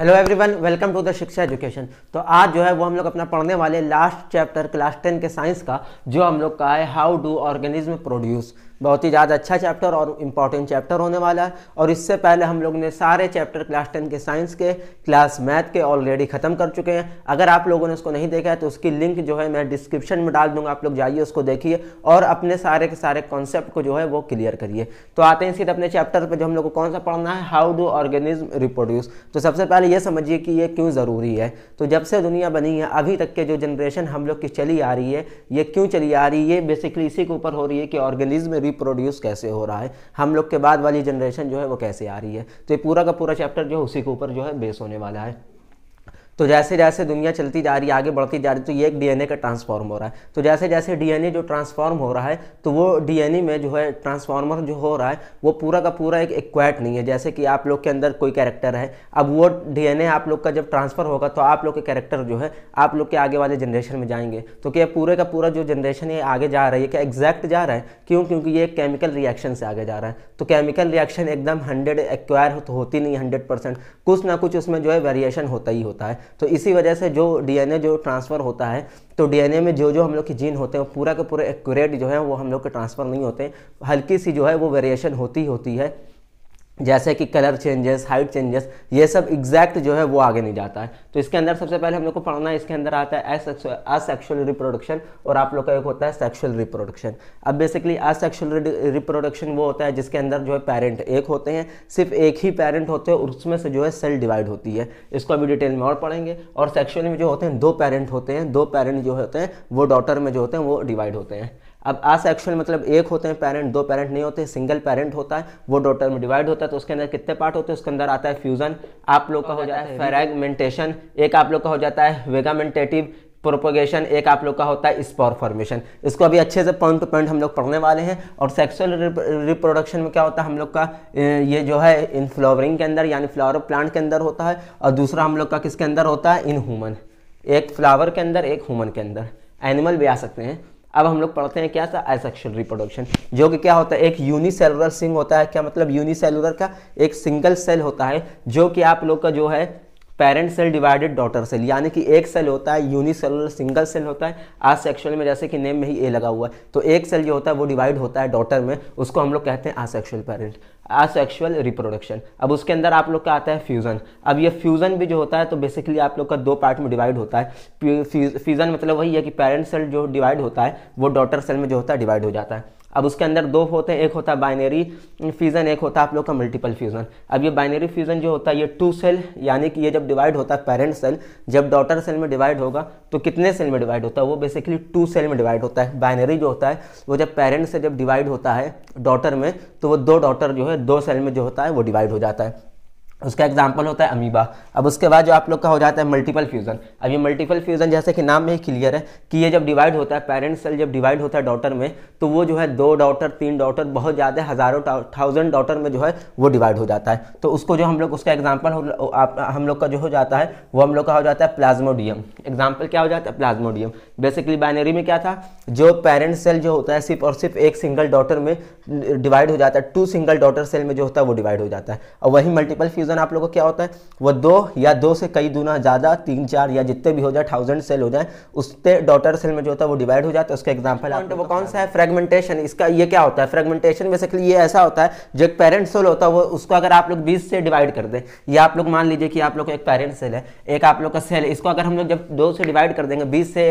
Hello everyone welcome to the Shiksha education तो आज जो है वो हम लोग अपना पढ़ने वाले लास्ट चैप्टर क्लास टेन के साइंस का जो हम लोग का है हाउ डू ऑर्गेनिज्म प्रोड्यूस बहुत ही ज़्यादा अच्छा चैप्टर और इम्पॉर्टेंट चैप्टर होने वाला है और इससे पहले हम लोग ने सारे चैप्टर क्लास टेन के साइंस के क्लास मैथ के ऑलरेडी ख़त्म कर चुके हैं अगर आप लोगों ने उसको नहीं देखा है तो उसकी लिंक जो है मैं डिस्क्रिप्शन में डाल दूंगा आप लोग जाइए उसको देखिए और अपने सारे के सारे कॉन्सेप्ट को जो है वो क्लियर करिए तो आते हैं सीधे अपने चैप्टर पर जो हम लोग को कौन सा पढ़ना है हाउ डू ऑर्गेनिज्म रिप्रोड्यूस तो सबसे पहले ये समझिए कि ये क्यों ज़रूरी है तो जब से दुनिया बनी है अभी तक के जो जनरेशन हम लोग की चली आ रही है ये क्यों चली आ रही है बेसिकली इसी के ऊपर हो रही है कि ऑर्गेनिज्म रिप्रोड्यूस कैसे हो रहा है हम लोग के बाद वाली जनरेशन जो है वो कैसे आ रही है तो ये पूरा का पूरा चैप्टर जो है उसी के ऊपर जो है बेस होने वाला है तो जैसे जैसे दुनिया चलती जा रही है आगे बढ़ती जा रही है तो ये एक डीएनए का ट्रांसफॉर्म हो रहा है तो जैसे जैसे डीएनए जो ट्रांसफॉर्म हो रहा है तो वो डीएनए में जो है ट्रांसफॉर्मर जो हो रहा है वो पूरा का पूरा एक एक्वाइट नहीं है जैसे कि आप लोग के अंदर कोई कैरेक्टर है अब वो डीएनए आप लोग का जब ट्रांसफ़र होगा तो आप लोग के कैरेक्टर जो है आप लोग के आगे वाले जनरेशन में जाएंगे तो क्या पूरे का पूरा जो जनरेशन ये आगे जा रही है क्या एग्जैक्ट जा रहा है क्यों क्योंकि ये केमिकल रिएक्शन से आगे जा रहा है तो केमिकल रिएक्शन एकदम हंड्रेड एक्वायर तो होती नहीं हंड्रेड कुछ ना कुछ उसमें जो है वेरिएशन होता ही होता है तो इसी वजह से जो डीएनए जो ट्रांसफ़र होता है तो डीएनए में जो जो हम लोग के जीन होते हैं पूरा के पूरे एक्यूरेट जो है वो हम लोग के ट्रांसफ़र नहीं होते हल्की सी जो है वो वेरिएशन होती होती है जैसे कि कलर चेंजेस हाइट चेंजेस ये सब एग्जैक्ट जो है वो आगे नहीं जाता है तो इसके अंदर सबसे पहले हम लोग को पढ़ना है इसके अंदर आता है असेक्सुअल रिप्रोडक्शन और आप लोग का एक होता है सेक्शुअल रिप्रोडक्शन अब बेसिकली असेक्शुअल रिप्रोडक्शन वो होता है जिसके अंदर जो है पेरेंट एक होते हैं सिर्फ एक ही पेरेंट होते हैं और उसमें से जो है सेल डिवाइड होती है इसको अभी डिटेल में और पढ़ेंगे और सेक्शुअल में जो होते हैं दो पेरेंट होते हैं दो पेरेंट जो होते हैं वो डॉटर में जो होते हैं वो डिवाइड होते हैं अब आ मतलब एक होते हैं पेरेंट दो पेरेंट नहीं होते सिंगल पेरेंट होता है वो डॉटर में डिवाइड होता है तो उसके अंदर कितने पार्ट होते हैं उसके अंदर आता है फ्यूजन आप लोग का हो जाता है फेरेगमेंटेशन एक आप लोग का हो जाता है वेगामेंटेटिव प्रोपोगेशन एक आप लोग का होता है स्पॉर फॉर्मेशन इसको अभी अच्छे से पॉइंट टू पॉइंट हम लोग पढ़ने वाले हैं और सेक्सुअल रिप्रोडक्शन में क्या होता है हम लोग का ये जो है इन फ्लावरिंग के अंदर यानी फ्लावर प्लांट के अंदर होता है और दूसरा हम लोग का किसके अंदर होता है इन ह्यूमन एक फ्लावर के अंदर एक ह्यूमन के अंदर एनिमल भी आ सकते हैं अब हम लोग पढ़ते हैं क्या था एसेक्शुअल रिप्रोडक्शन जो कि क्या होता है एक यूनिसेलुलर सिंग होता है क्या मतलब यूनिसेलुलर का एक सिंगल सेल होता है जो कि आप लोग का जो है parent cell divided daughter cell यानी कि एक सेल होता है यूनिसेलुलर सिंगल सेल होता है आज सेक्शुअल में जैसे कि नेम में ही ए लगा हुआ है तो एक सेल जो होता है वो डिवाइड होता है डॉटर में उसको हम लोग कहते हैं आसेक्शुअल पेरेंट आसेक्शुअल रिप्रोडक्शन अब उसके अंदर आप लोग का आता है फ्यूज़न अब ये फ्यूज़न भी जो होता है तो बेसिकली आप लोग का दो पार्ट में डिवाइड होता है फ्यूज़न मतलब वही है कि पेरेंट सेल जो डिवाइड होता है वो डॉटर सेल में जो होता है डिवाइड हो जाता है अब उसके अंदर दो होते हैं एक होता है बाइनरी फ्यूज़न एक होता है आप लोग का मल्टीपल फ्यूज़न अब ये बाइनरी फ्यूज़न जो होता है ये टू सेल यानी कि ये जब डिवाइड होता है पेरेंट सेल जब डॉटर सेल में डिवाइड होगा तो कितने सेल में डिवाइड होता है वो बेसिकली टू सेल में डिवाइड होता है बाइनरी जो होता है वो जब पेरेंट से जब डिवाइड होता है डॉटर में तो वो दो डॉटर जो है दो सेल में जो होता है वो डिवाइड हो जाता है उसका एग्जाम्पल होता है अमीबा अब उसके बाद जो आप लोग का हो जाता है मल्टीपल फ्यूज़न अब ये मल्टीपल फ्यूज़न जैसे कि नाम में ही क्लियर है कि ये जब डिवाइड होता है पेरेंट सेल जब डिवाइड होता है डॉटर में तो वो जो है दो डॉटर तीन डॉटर बहुत ज़्यादा हज़ारों थाउजेंड डॉटर में जो है वो डिवाइड हो जाता है तो उसको जो हम लोग उसका एग्जाम्पल हम लोग का जो हो जाता है वो हम लोग का हो जाता है प्लाज्मोडियम एग्जाम्पल क्या हो जाता है प्लाज्मोडियम बेसिकली बाइनरी में क्या था जो पेरेंट सेल जो होता है सिर्फ और सिर्फ एक सिंगल डॉटर में डिवाइड हो जाता है टू सिंगल डॉटर सेल में जो होता है वो डिवाइड हो जाता है और वही मल्टीपल फ्यूज डिवीज़न आप लोगों को क्या होता है वो दो या दो से कई दुना ज़्यादा तीन चार या जितने भी हो जाए थाउजेंड सेल हो जाए उससे डॉटर सेल में जो होता है वो डिवाइड हो जाता है उसका एग्जाम्पल वो कौन सा है फ्रेगमेंटेशन इसका ये क्या होता है फ्रेगमेंटेशन बेसिकली ये ऐसा होता है जो एक पेरेंट सेल होता है वो उसको अगर आप लोग बीस से डिवाइड कर दें या आप लोग मान लीजिए कि आप लोग एक पेरेंट सेल है एक आप लोग का सेल इसको अगर हम लोग जब दो से डिवाइड कर देंगे बीस से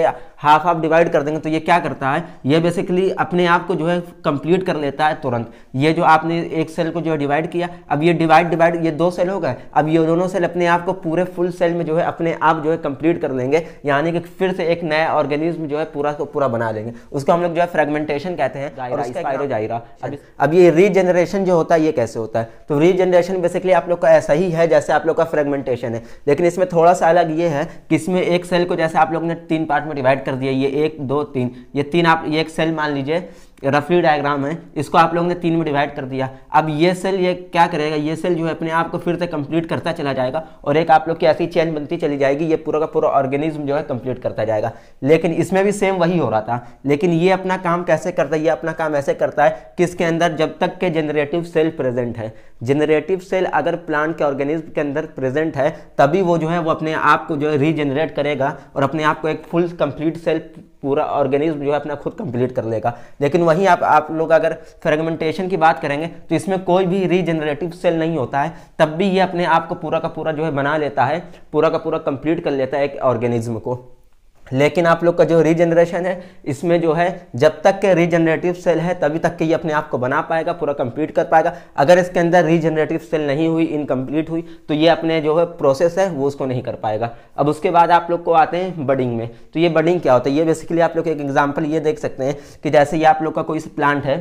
हाफ हाफ डिवाइड कर देंगे तो ये क्या करता है ये बेसिकली अपने आप को जो है कंप्लीट कर लेता है तुरंत ये जो आपने एक सेल को जो है डिवाइड किया अब ये डिवाइड डिवाइड ये दो से सेल हो गए अब ये दोनों सेल अपने आप को पूरे फुल सेल में जो है अपने आप जो है कंप्लीट कर लेंगे यानी कि फिर से एक नया ऑर्गेनिज्म जो है पूरा को पूरा बना लेंगे उसको हम लोग जो है फ्रेगमेंटेशन कहते हैं अच्छा। अब ये रीजनरेशन जो होता है ये कैसे होता है तो रीजनरेशन बेसिकली आप लोग का ऐसा ही है जैसे आप लोग का फ्रेगमेंटेशन है लेकिन इसमें थोड़ा सा अलग ये है कि इसमें एक सेल को जैसे आप लोग ने तीन पार्ट में डिवाइड कर दिया ये एक दो तीन ये तीन आप ये एक सेल मान लीजिए रफली डायग्राम है इसको आप लोगों ने तीन में डिवाइड कर दिया अब ये सेल ये क्या करेगा ये सेल जो है अपने आप को फिर से कंप्लीट करता चला जाएगा और एक आप लोग की ऐसी चेन बनती चली जाएगी ये पूरा का पूरा ऑर्गेनिज्म जो है कंप्लीट करता जाएगा लेकिन इसमें भी सेम वही हो रहा था लेकिन ये अपना काम कैसे करता है ये अपना काम ऐसे करता है कि इसके अंदर जब तक के जनरेटिव सेल प्रेजेंट है जनरेटिव सेल अगर प्लांट के ऑर्गेनिज्म के अंदर प्रेजेंट है तभी वो जो है वो अपने आप को जो है रीजनरेट करेगा और अपने आप को एक फुल कंप्लीट सेल पूरा ऑर्गेनिज्म जो है अपना खुद कंप्लीट कर लेगा लेकिन वहीं आप आप लोग अगर फ्रेगमेंटेशन की बात करेंगे तो इसमें कोई भी रीजनरेटिव सेल नहीं होता है तब भी ये अपने आप को पूरा का पूरा जो है बना लेता है पूरा का पूरा कंप्लीट कर लेता है एक ऑर्गेनिज्म को लेकिन आप लोग का जो रीजनरेशन है इसमें जो है जब तक के रीजनरेटिव सेल है तभी तक के ये अपने आप को बना पाएगा पूरा कंप्लीट कर पाएगा अगर इसके अंदर रीजनरेटिव सेल नहीं हुई इनकम्प्लीट हुई तो ये अपने जो है प्रोसेस है वो उसको नहीं कर पाएगा अब उसके बाद आप लोग को आते हैं बडिंग में तो ये बडिंग क्या होता है ये बेसिकली आप लोग एक एग्जाम्पल ये देख सकते हैं कि जैसे ये आप लोग का कोई प्लांट है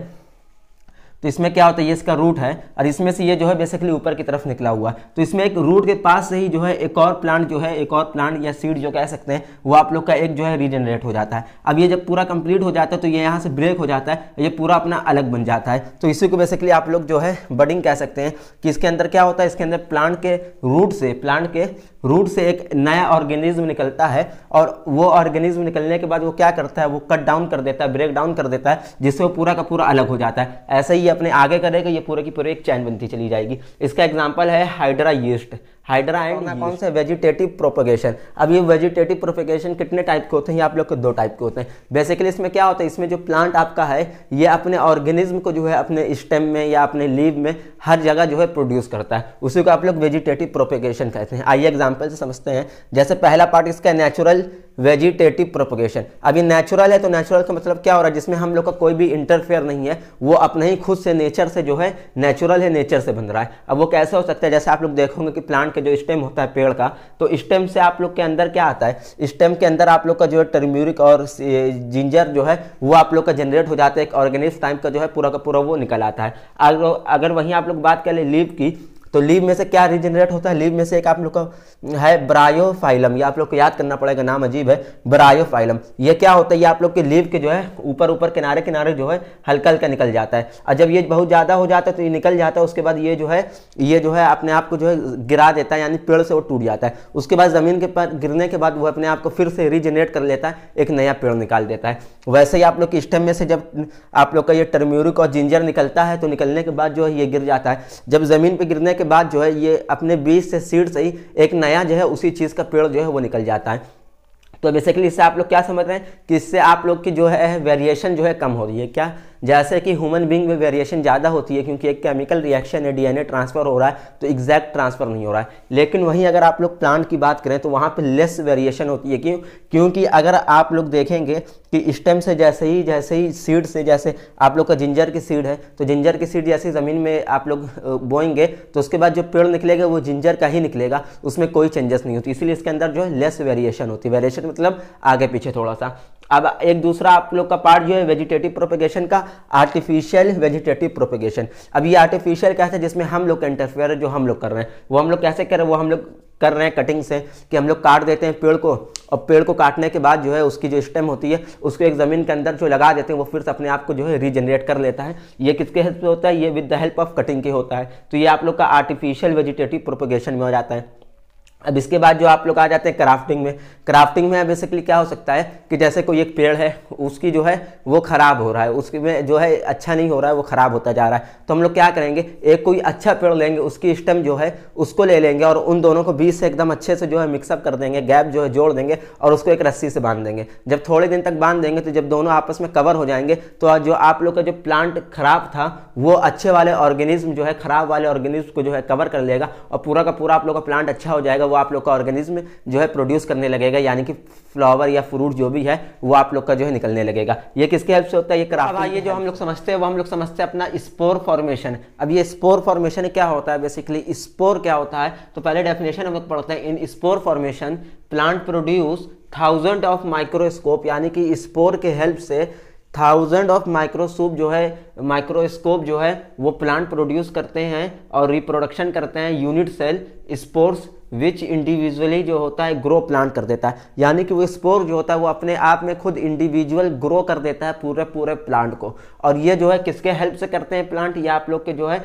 तो इसमें क्या होता है ये इसका रूट है और इसमें से ये जो है बेसिकली ऊपर की तरफ निकला हुआ है तो इसमें एक रूट के पास से ही जो है एक और प्लांट जो है एक और प्लांट या सीड जो कह सकते हैं वो आप लोग का एक जो है रीजनरेट हो जाता है अब ये जब पूरा कंप्लीट हो जाता है तो ये यहाँ से ब्रेक हो जाता है ये पूरा अपना अलग बन जाता है तो इसी को बेसिकली आप लोग जो है बडिंग कह सकते हैं कि इसके अंदर क्या होता है इसके अंदर प्लांट के रूट से प्लांट के रूट से एक नया ऑर्गेनिज्म निकलता है और वो ऑर्गेनिज्म निकलने के बाद वो क्या करता है वो कट डाउन कर देता है ब्रेक डाउन कर देता है जिससे वो पूरा का पूरा अलग हो जाता है ऐसे ही अपने आगे करेगा ये पूरे की पूरे एक चैन बनती चली जाएगी इसका एग्जाम्पल है हाइड्रा यूस्ट हाइड्रा एंड कौन सा वेजिटेटिव प्रोपोगेशन अब ये वेजिटेटिव प्रोपोगेशन कितने टाइप के होते हैं ये आप लोग के दो टाइप के होते हैं बेसिकली इसमें क्या होता है इसमें जो प्लांट आपका है ये अपने ऑर्गेनिज्म को जो है अपने स्टेम में या अपने लीव में हर जगह जो है प्रोड्यूस करता है उसी को आप लोग वेजिटेटिव प्रोपोगेशन कहते हैं आइए एग्जाम्पल से समझते हैं जैसे पहला पार्ट इसका नेचुरल वेजिटेटिव प्रोपोगेशन अब ये नेचुरल है तो नेचुरल का मतलब क्या हो रहा है जिसमें हम लोग का कोई भी इंटरफेयर नहीं है वो अपने ही खुद से नेचर से जो है नेचुरल है नेचर से बन रहा है अब वो कैसे हो सकता है जैसे आप लोग देखोगे कि प्लांट के जो स्टेम होता है पेड़ का तो स्टेम से आप लोग के अंदर क्या आता है स्टेम के अंदर आप लोग का जो है टर्म्यूरिक और जिंजर जो है वो आप लोग का जनरेट हो जाता है एक ऑर्गेनिक्स टाइप का जो है पूरा का पूरा वो निकल आता है अगर वहीं आप लोग बात कर लें लीव की तो लीव में से क्या रिजेनरेट होता है लीव में से एक आप लोग का है ब्रायोफाइलम ये आप लोग को याद करना पड़ेगा नाम अजीब है ब्रायोफाइलम ये क्या होता है ये आप लोग के लीव के जो है ऊपर ऊपर किनारे किनारे जो है हल्का हल्का निकल जाता है और जब ये बहुत ज़्यादा हो जाता है तो ये निकल जाता है उसके बाद ये जो है ये जो है अपने आप को जो है गिरा देता है यानी पेड़ से वो टूट जाता है उसके बाद ज़मीन के पर गिरने के बाद वो अपने आप को फिर से रिजेनरेट कर लेता है एक नया पेड़ निकाल देता है वैसे ही आप लोग के स्टेम में से जब आप लोग का ये टर्म्यूरिक और जिंजर निकलता है तो निकलने के बाद जो है ये गिर जाता है जब ज़मीन पर गिरने के के बाद जो है ये अपने बीज से सीड से ही एक नया जो है उसी चीज़ का पेड़ जो है वो निकल जाता है तो बेसिकली इससे आप लोग क्या समझ रहे हैं कि इससे आप लोग की जो है वेरिएशन जो है कम हो रही है क्या जैसे कि ह्यूमन बींग में वेरिएशन ज़्यादा होती है क्योंकि एक केमिकल रिएक्शन है डीएनए ट्रांसफ़र हो रहा है तो एग्जैक्ट ट्रांसफ़र नहीं हो रहा है लेकिन वहीं अगर आप लोग प्लांट की बात करें तो वहाँ पर लेस वेरिएशन होती है क्यों क्योंकि अगर आप लोग देखेंगे कि स्टेम से जैसे ही जैसे ही सीड से जैसे आप लोग का जिंजर की सीड है तो जिंजर की सीड जैसे ज़मीन में आप लोग बोएंगे तो उसके बाद जो पेड़ निकलेगा वो जिंजर का ही निकलेगा उसमें कोई चेंजेस नहीं होती इसीलिए इसके अंदर जो है लेस वेरिएशन होती है वेरिएशन मतलब आगे पीछे थोड़ा सा अब एक दूसरा आप लोग का पार्ट जो है वेजिटेटिव प्रोपेगेशन का आर्टिफिशियल वेजिटेटिव प्रोपेगेशन अब ये आर्टिफिशियल कैसे जिसमें हम लोग का इंटरफेयर जो हम लोग कर रहे हैं वो हम लोग कैसे कर रहे हैं वो हम लोग कर रहे हैं कटिंग से कि हम लोग काट देते हैं पेड़ को और पेड़ को काटने के बाद जो है उसकी जो स्टेम होती है उसको एक ज़मीन के अंदर जो लगा देते हैं वो फिर से अपने आप को जो है रीजनरेट कर लेता है ये किसके हेल्प से होता है ये with the help of cutting के होता है तो ये आप लोग का आर्टिफिशियल वेजिटेटिव प्रोपोगेशन में हो जाता है अब इसके बाद जो आप लोग आ जाते हैं क्राफ्टिंग में क्राफ्टिंग में बेसिकली क्या हो सकता है कि जैसे कोई एक पेड़ है उसकी जो है वो ख़राब हो रहा है उसके में जो है अच्छा नहीं हो रहा है वो ख़राब होता जा रहा है तो हम लोग क्या करेंगे एक कोई अच्छा पेड़ लेंगे उसकी स्टेम जो है उसको ले लेंगे और उन दोनों को बीच से एकदम अच्छे से जो है मिक्सअप कर देंगे गैप जो है जोड़ देंगे और उसको एक रस्सी से बांध देंगे जब थोड़े दिन तक बांध देंगे तो जब दोनों आपस में कवर हो जाएंगे तो जो आप लोग का जो प्लांट ख़राब था वो अच्छे वाले ऑर्गेनिज्म जो है ख़राब वाले ऑर्गेनिज्म को जो है कवर कर लेगा और पूरा का पूरा आप लोग का प्लांट अच्छा हो जाएगा वो आप लोग का ऑर्गेनिज्म जो है प्रोड्यूस करने लगेगा यानी कि फ्लावर या फ्रूट जो भी है वो आप लोग का जो है निकलने लगेगा ये किसके हेल्प से होता है ये क्राफ्ट ये जो हम लोग समझते हैं वो हम लोग समझते हैं अपना स्पोर फॉर्मेशन अब ये स्पोर फॉर्मेशन क्या होता है बेसिकली स्पोर क्या होता है तो पहले डेफिनेशन हम लोग पढ़ते हैं in spore formation plant produce thousand of microscope यानी कि स्पोर के हेल्प से थाउजेंड ऑफ माइक्रोसूप जो है माइक्रोस्कोप जो है वो प्लांट प्रोड्यूस करते हैं और रिप्रोडक्शन करते हैं unit cell spores which individually जो होता है ग्रो प्लान कर देता है यानी कि वो स्पोर जो होता है वो अपने आप में खुद इंडिविजुअल ग्रो कर देता है पूरे पूरे प्लांट को और ये जो है किसके हेल्प से करते हैं प्लांट ये आप लोग के जो है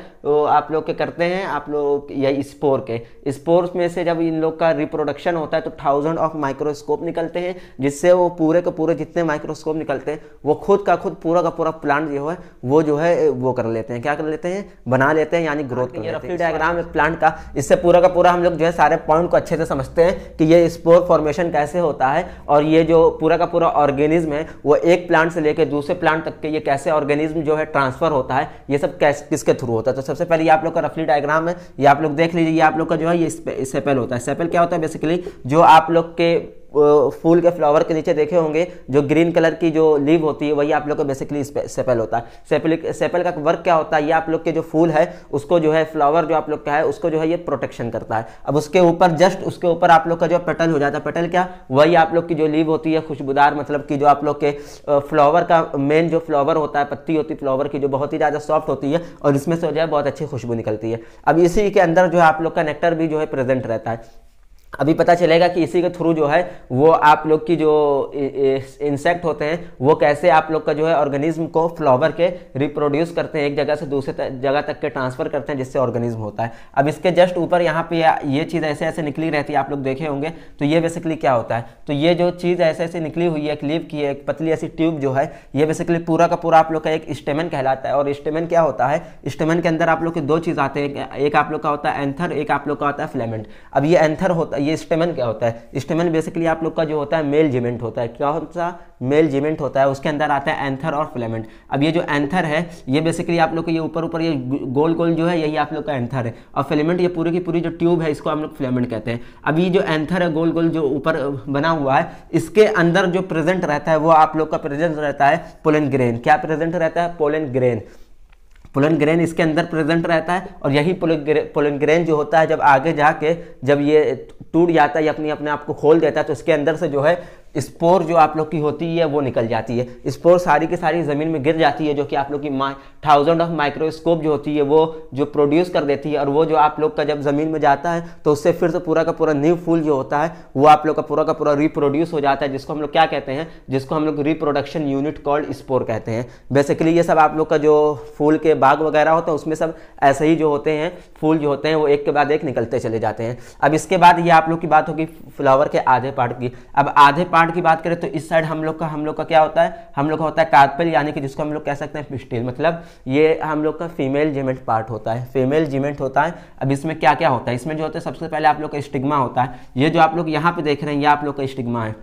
आप लोग के करते हैं आप लोग या स्पोर के स्पोर्स में से जब इन लोग का रिप्रोडक्शन होता है तो थाउजेंड ऑफ माइक्रोस्कोप निकलते हैं जिससे वो पूरे के पूरे जितने माइक्रोस्कोप निकलते हैं वो खुद का खुद पूरा का पूरा प्लांट जो है वो जो है वो कर लेते हैं क्या कर लेते हैं बना लेते हैं यानी ग्रोथ हाँ, तो डायग्राम है प्लांट का इससे पूरा का पूरा हम लोग जो है सारे हर पॉइंट को अच्छे से समझते हैं कि ये स्पोर फॉर्मेशन कैसे होता है और ये जो पूरा का पूरा ऑर्गेनिज्म है वो एक प्लांट से लेकर दूसरे प्लांट तक के ये कैसे ऑर्गेनिज्म जो है ट्रांसफर होता है ये सब कैसे किसके थ्रू होता है तो सबसे पहले ये आप लोग का रफली डायग्राम है ये आप लोग देख लीजिए ये आप लोग का जो है ये सेपल होता है सेपल क्या होता है बेसिकली जो आप लोग के फूल के फ्लावर के नीचे देखे होंगे जो ग्रीन कलर की जो लीव होती है वही आप लोग का बेसिकली सेपल होता है सेपल सेपल का वर्क क्या होता है ये आप लोग के जो फूल है उसको जो है फ्लावर जो आप लोग का है उसको जो है ये प्रोटेक्शन करता है अब उसके ऊपर जस्ट उसके ऊपर आप लोग का जो पेटल हो जाता है पेटल क्या वही आप लोग की जो लीव होती है खुशबूदार मतलब कि जो आप लोग के फ्लावर का मेन जो फ्लावर होता है पत्ती होती है फ्लावर की जो बहुत ही ज़्यादा सॉफ्ट होती है और इसमें से जो है बहुत अच्छी खुशबू निकलती है अब इसी के अंदर जो है आप लोग का नेक्टर भी जो है प्रेजेंट रहता है अभी पता चलेगा कि इसी के थ्रू जो है वो आप लोग की जो इंसेक्ट होते हैं वो कैसे आप लोग का जो है ऑर्गेनिज्म को फ्लावर के रिप्रोड्यूस करते हैं एक जगह से दूसरे जगह तक के ट्रांसफर करते हैं जिससे ऑर्गेनिज्म होता है अब इसके जस्ट ऊपर यहाँ पे ये चीज़ ऐसे ऐसे निकली रहती है आप लोग देखे होंगे तो ये बेसिकली क्या होता है तो ये जो चीज़ ऐसे ऐसे निकली हुई है एक लीव की एक पतली ऐसी ट्यूब जो है ये बेसिकली पूरा का पूरा आप लोग का एक स्टेमन कहलाता है और स्टेमन क्या होता है स्टेमन के अंदर आप लोग के दो चीज़ आते हैं एक आप लोग का होता है एंथर एक आप लोग का होता है फ्लेमेंट अब ये एंथर होता ये स्टेमन क्या होता है स्टेमन बेसिकली आप लोग का जो होता है मेल जिमेंट होता है क्या होता है मेल जिमेंट होता है उसके अंदर आता है एंथर और फिलामेंट अब ये जो एंथर है ये बेसिकली आप लोग के ये ऊपर ऊपर ये गोल गोल जो है यही आप लोग का एंथर है और फिलामेंट ये पूरी की पूरी जो ट्यूब है इसको हम लोग फिलामेंट कहते हैं अब ये जो एंथर है गोल गोल जो ऊपर बना हुआ है इसके अंदर जो प्रेजेंट रहता है वो आप लोग का प्रेजेंट रहता है पोलन ग्रेन क्या प्रेजेंट रहता है पोलन ग्रेन पुलन ग्रेन इसके अंदर प्रेजेंट रहता है और यही पुलन ग्रेन जो होता है जब आगे जाके जब ये टूट जाता है या अपनी अपने आप को खोल देता है तो इसके अंदर से जो है स्पोर जो आप लोग की होती है वो निकल जाती है स्पोर सारी की सारी ज़मीन में गिर जाती है जो कि आप लोग की माइ थाउजेंड ऑफ माइक्रोस्कोप जो होती है वो जो प्रोड्यूस कर देती है और वो जो आप लोग का जब ज़मीन में जाता है तो उससे फिर से तो पूरा का पूरा न्यू फूल जो होता है वो आप लोग का पूरा का पूरा रिप्रोड्यूस हो जाता है जिसको हम लोग क्या कहते हैं जिसको हम लोग रिप्रोडक्शन यूनिट कॉल्ड स्पोर कहते हैं बेसिकली ये सब आप लोग का जो फूल के बाग वगैरह होता है उसमें सब ऐसे ही जो होते हैं फूल जो होते हैं वो एक के बाद एक निकलते चले जाते हैं अब इसके बाद ये आप लोग की बात होगी फ्लावर के आधे पार्ट की अब आधे पार्ट पार्ट की बात करें तो इस साइड हम लोग का हम लोग का क्या होता है हम लोग का होता है कार्पल यानी कि जिसको हम लोग कह सकते हैं पिस्टिल मतलब ये हम लोग का फीमेल जिमेंट पार्ट होता है फीमेल जिमेंट होता है अब इसमें क्या क्या होता है इसमें जो होता है सबसे पहले आप लोग का स्टिग्मा होता है ये जो आप लोग यहाँ पे देख रहे हैं ये आप लोग का स्टिग्मा है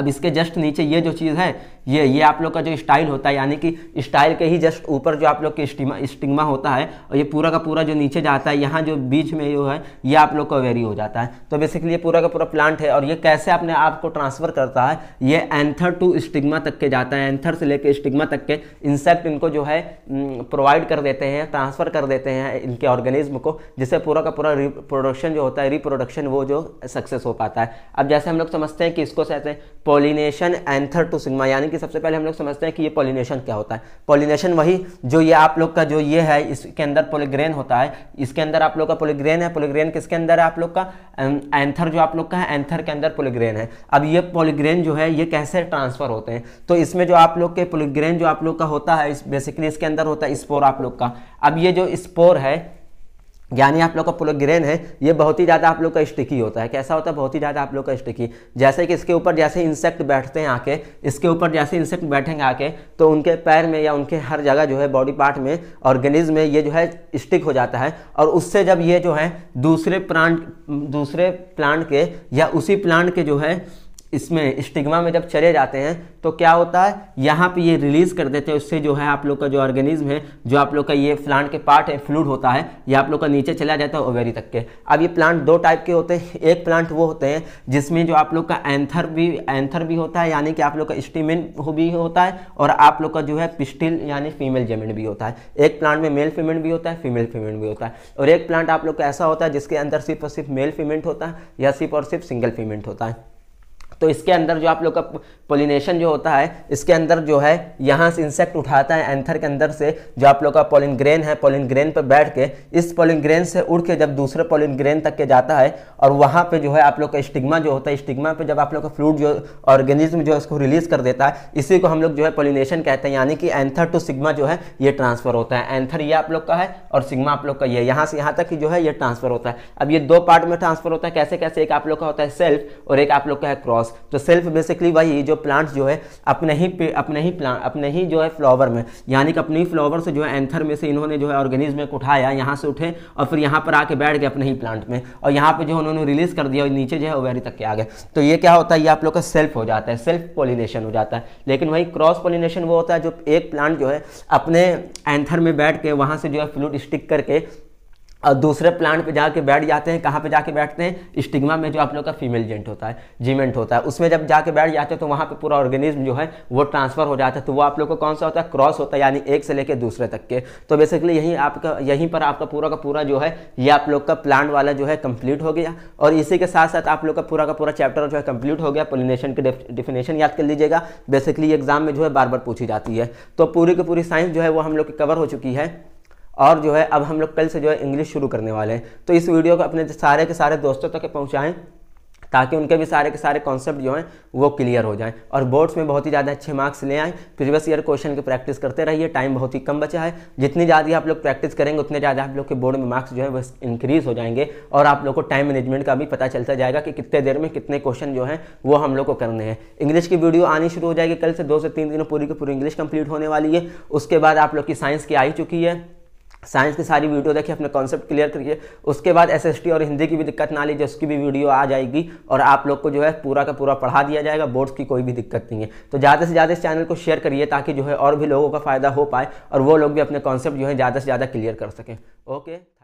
अब इसके जस्ट नीचे ये जो चीज़ है ये ये आप लोग का जो स्टाइल होता है यानी कि स्टाइल के ही जस्ट ऊपर जो आप लोग के स्टिमा स्टिग्मा होता है और ये पूरा का पूरा जो नीचे जाता है यहाँ जो बीच में जो है ये आप लोग का वेरी हो जाता है तो बेसिकली ये पूरा का पूरा प्लांट है और ये कैसे अपने आप को ट्रांसफर करता है ये एंथर टू स्टिग्मा तक के जाता है एंथर से लेकर स्टिग्मा तक के इंसेक्ट इनको जो है प्रोवाइड कर देते हैं ट्रांसफ़र कर देते हैं इनके ऑर्गेनिज्म को जिससे पूरा का पूरा रिप्रोडक्शन जो होता है रिप्रोडक्शन वो जो सक्सेस हो पाता है अब जैसे हम लोग समझते हैं कि इसको कहते हैं पोलिनेशन एंथर टू सिग्मा यानी कि कि सबसे पहले हम लोग समझते हैं कि ये पॉलिनेशन क्या होता है पॉलिनेशन वही जो ये आप लोग का जो ये है इसके अंदर पोलिग्रेन होता है इसके अंदर आप लोग का पोलिग्रेन है पोलिग्रेन किसके अंदर है आप लोग का एंथर जो आप लोग का है एंथर के अंदर पोलिग्रेन है अब ये पोलिग्रेन जो है ये कैसे ट्रांसफर होते हैं तो इसमें जो आप लोग के पोलिग्रेन जो आप लोग का होता है बेसिकली इसके अंदर होता है स्पोर आप लोग का अब ये जो स्पोर है यानी आप लोग का ग्रेन है ये बहुत ही ज़्यादा आप लोग का स्टिकी होता है कैसा होता है बहुत ही ज़्यादा आप लोग का स्टिकी जैसे कि इसके ऊपर जैसे इंसेक्ट बैठते हैं आके इसके ऊपर जैसे इंसेक्ट बैठेंगे आके तो उनके पैर में या उनके हर जगह जो है बॉडी पार्ट में ऑर्गेनिज में ये जो है स्टिक हो जाता है और उससे जब ये जो है दूसरे प्लांट दूसरे प्लांट के या उसी प्लांट के जो है इसमें स्टिग्मा में जब चले जाते हैं तो क्या होता है यहाँ पे ये रिलीज़ कर देते हैं उससे जो है आप लोग का जो ऑर्गेनिज्म है जो आप लोग का ये प्लांट के पार्ट है फ्लूड होता है ये आप लोग का नीचे चला जाता है ओवेरी तक के अब ये प्लांट दो टाइप के होते हैं एक प्लांट वो होते हैं जिसमें जो आप लोग का एंथर भी एंथर भी होता है यानी कि आप लोग का स्टीमिन भी होता है और आप लोग का जो है पिस्टिल यानी फीमेल जेमिन भी होता है एक प्लांट में मेल फीमेंट भी होता है फीमेल फीमेंट भी होता है और एक प्लांट आप लोग का ऐसा होता है जिसके अंदर सिर्फ और सिर्फ मेल फीमेंट होता है या सिर्फ और सिर्फ सिंगल फीमेंट होता है तो इसके अंदर जो आप लोग का पोलिनेशन जो होता है इसके अंदर जो है यहाँ से इंसेक्ट उठाता है एंथर के अंदर से जो आप लोग का पोलिन ग्रेन है पोलिन ग्रेन पर बैठ के इस पोलिन ग्रेन से उड़ के जब दूसरे पोलिन ग्रेन तक के जाता है और वहाँ पे जो है आप लोग का स्टिग्मा जो होता है स्टिग्मा पे जब आप लोग का फ्लूड जो ऑर्गेनिज्म जो है उसको रिलीज कर देता है इसी को हम लोग जो है पोलिनेशन कहते हैं यानी कि एंथर टू सिग्मा जो है ये ट्रांसफर होता है एंथर ये आप लोग का है और सिग्मा आप लोग का ये यहाँ से यहाँ तक ही जो है ये ट्रांसफर होता है अब ये दो पार्ट में ट्रांसफर होता है कैसे कैसे एक आप लोग का होता है सेल्फ और एक आप लोग का है क्रॉस क्रॉस तो सेल्फ बेसिकली वही जो प्लांट्स जो है अपने ही अपने ही प्लांट अपने ही जो है फ्लावर में यानी कि अपने ही फ्लावर से जो है एंथर में से इन्होंने जो है ऑर्गेनिज्म में उठाया यहाँ से उठे और फिर यहाँ पर आके बैठ गए अपने ही प्लांट में और यहाँ पर जो उन्होंने रिलीज कर दिया और नीचे जो है ओवेरी तक के आ गए तो ये क्या होता है ये आप लोग का सेल्फ हो जाता है सेल्फ पोलिनेशन हो जाता है लेकिन वही क्रॉस पोलिनेशन वो होता है जो एक प्लांट जो है अपने एंथर में बैठ के वहाँ से जो है फ्लूट स्टिक करके और दूसरे प्लांट पे जाके बैठ जाते हैं कहाँ पे जाके बैठते हैं स्टिग्मा में जो आप लोग का फीमेल जेंट होता है जीमेंट होता है उसमें जब जाके बैठ जाते हैं तो वहाँ पे पूरा ऑर्गेनिज्म जो है वो ट्रांसफर हो जाता है तो वो आप लोग को कौन सा होता है क्रॉस होता है यानी एक से लेकर दूसरे तक के तो बेसिकली यहीं आपका यहीं पर आपका पूरा का पूरा जो है ये आप लोग का प्लांट वाला जो है कंप्लीट हो गया और इसी के साथ साथ आप लोग का पूरा का पूरा चैप्टर जो है कंप्लीट हो गया पोलिनेशन की डिफिनेशन याद कर लीजिएगा बेसिकली एग्जाम में जो है बार बार पूछी जाती है तो पूरी की पूरी साइंस जो है वो हम लोग की कवर हो चुकी है और जो है अब हम लोग कल से जो है इंग्लिश शुरू करने वाले हैं तो इस वीडियो को अपने सारे के सारे दोस्तों तक पहुँचाएँ ताकि उनके भी सारे के सारे कॉन्सेप्ट जो हैं वो क्लियर हो जाएं और बोर्ड्स में बहुत ही ज़्यादा अच्छे मार्क्स ले आएँ प्रीवियस ईयर क्वेश्चन की प्रैक्टिस करते रहिए टाइम बहुत ही कम बचा है जितनी ज़्यादा आप लोग प्रैक्टिस करेंगे उतने ज़्यादा आप लोग के बोर्ड में मार्क्स जो है वो इंक्रीज़ हो जाएंगे और आप लोग को टाइम मैनेजमेंट का भी पता चलता जाएगा कि कितने देर में कितने क्वेश्चन जो है वो हम लोग को करने हैं इंग्लिश की वीडियो आनी शुरू हो जाएगी कल से दो से तीन दिनों पूरी की पूरी इंग्लिश कंप्लीट होने वाली है उसके बाद आप लोग की साइंस की आ ही चुकी है साइंस की सारी वीडियो देखिए अपने कॉन्सेप्ट क्लियर करिए उसके बाद एसएसटी और हिंदी की भी दिक्कत ना लीजिए उसकी भी वीडियो आ जाएगी और आप लोग को जो है पूरा का पूरा पढ़ा दिया जाएगा बोर्ड्स की कोई भी दिक्कत नहीं है तो ज़्यादा से ज़्यादा इस चैनल को शेयर करिए ताकि जो है और भी लोगों का फ़ायदा हो पाए और वो लोग भी अपने कॉन्सेप्ट जो है ज़्यादा से ज़्यादा क्लियर कर सकें ओके